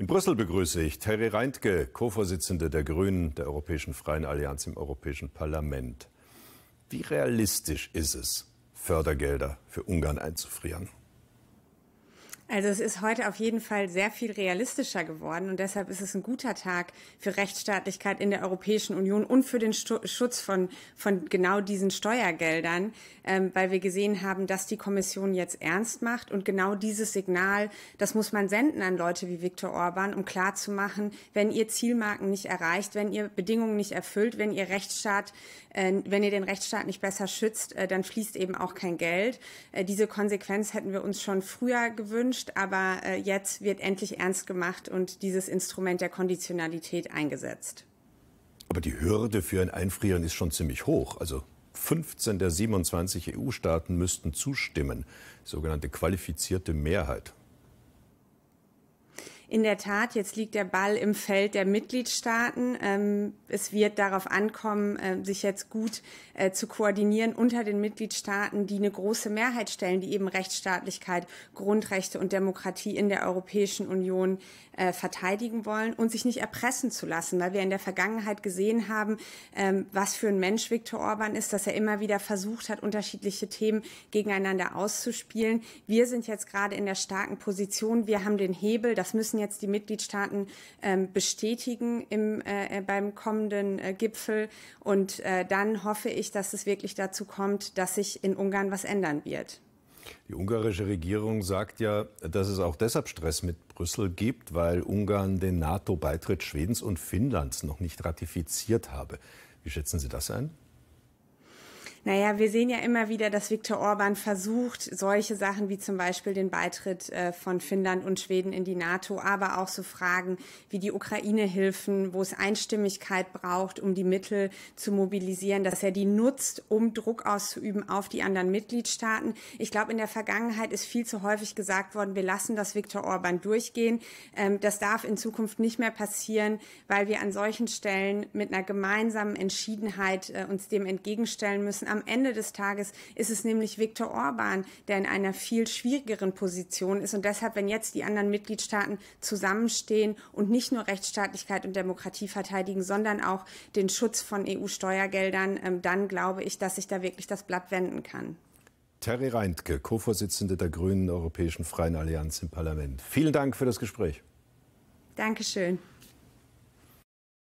In Brüssel begrüße ich Terry Reintke, Co-Vorsitzende der Grünen der Europäischen Freien Allianz im Europäischen Parlament. Wie realistisch ist es, Fördergelder für Ungarn einzufrieren? Also es ist heute auf jeden Fall sehr viel realistischer geworden und deshalb ist es ein guter Tag für Rechtsstaatlichkeit in der Europäischen Union und für den Stu Schutz von, von genau diesen Steuergeldern, ähm, weil wir gesehen haben, dass die Kommission jetzt ernst macht und genau dieses Signal, das muss man senden an Leute wie Viktor Orban, um klarzumachen, wenn ihr Zielmarken nicht erreicht, wenn ihr Bedingungen nicht erfüllt, wenn ihr Rechtsstaat, äh, wenn ihr den Rechtsstaat nicht besser schützt, äh, dann fließt eben auch kein Geld. Äh, diese Konsequenz hätten wir uns schon früher gewünscht gewünscht, aber äh, jetzt wird endlich ernst gemacht und dieses Instrument der Konditionalität eingesetzt. Aber die Hürde für ein Einfrieren ist schon ziemlich hoch. Also 15 der 27 EU-Staaten müssten zustimmen, sogenannte qualifizierte Mehrheit. In der Tat, jetzt liegt der Ball im Feld der Mitgliedstaaten. Ähm, es wird darauf ankommen, äh, sich jetzt gut äh, zu koordinieren unter den Mitgliedstaaten, die eine große Mehrheit stellen, die eben Rechtsstaatlichkeit, Grundrechte und Demokratie in der Europäischen Union äh, verteidigen wollen und sich nicht erpressen zu lassen, weil wir in der Vergangenheit gesehen haben, ähm, was für ein Mensch Viktor Orban ist, dass er immer wieder versucht hat, unterschiedliche Themen gegeneinander auszuspielen. Wir sind jetzt gerade in der starken Position. Wir haben den Hebel. Das müssen jetzt die Mitgliedstaaten ähm, bestätigen im, äh, äh, beim kommenden äh, Gipfel. Und äh, dann hoffe ich, dass es wirklich dazu kommt, dass sich in Ungarn was ändern wird. Die ungarische Regierung sagt ja, dass es auch deshalb Stress mit Brüssel gibt, weil Ungarn den NATO-Beitritt Schwedens und Finnlands noch nicht ratifiziert habe. Wie schätzen Sie das ein? Naja, wir sehen ja immer wieder, dass Viktor Orban versucht, solche Sachen wie zum Beispiel den Beitritt äh, von Finnland und Schweden in die NATO, aber auch so Fragen wie die Ukraine-Hilfen, wo es Einstimmigkeit braucht, um die Mittel zu mobilisieren, dass er die nutzt, um Druck auszuüben auf die anderen Mitgliedstaaten. Ich glaube, in der Vergangenheit ist viel zu häufig gesagt worden, wir lassen das Viktor Orban durchgehen. Ähm, das darf in Zukunft nicht mehr passieren, weil wir an solchen Stellen mit einer gemeinsamen Entschiedenheit äh, uns dem entgegenstellen müssen am Ende des Tages ist es nämlich Viktor Orban, der in einer viel schwierigeren Position ist. Und deshalb, wenn jetzt die anderen Mitgliedstaaten zusammenstehen und nicht nur Rechtsstaatlichkeit und Demokratie verteidigen, sondern auch den Schutz von EU-Steuergeldern, ähm, dann glaube ich, dass sich da wirklich das Blatt wenden kann. Terry Reintke, Co-Vorsitzende der Grünen Europäischen Freien Allianz im Parlament. Vielen Dank für das Gespräch. Dankeschön.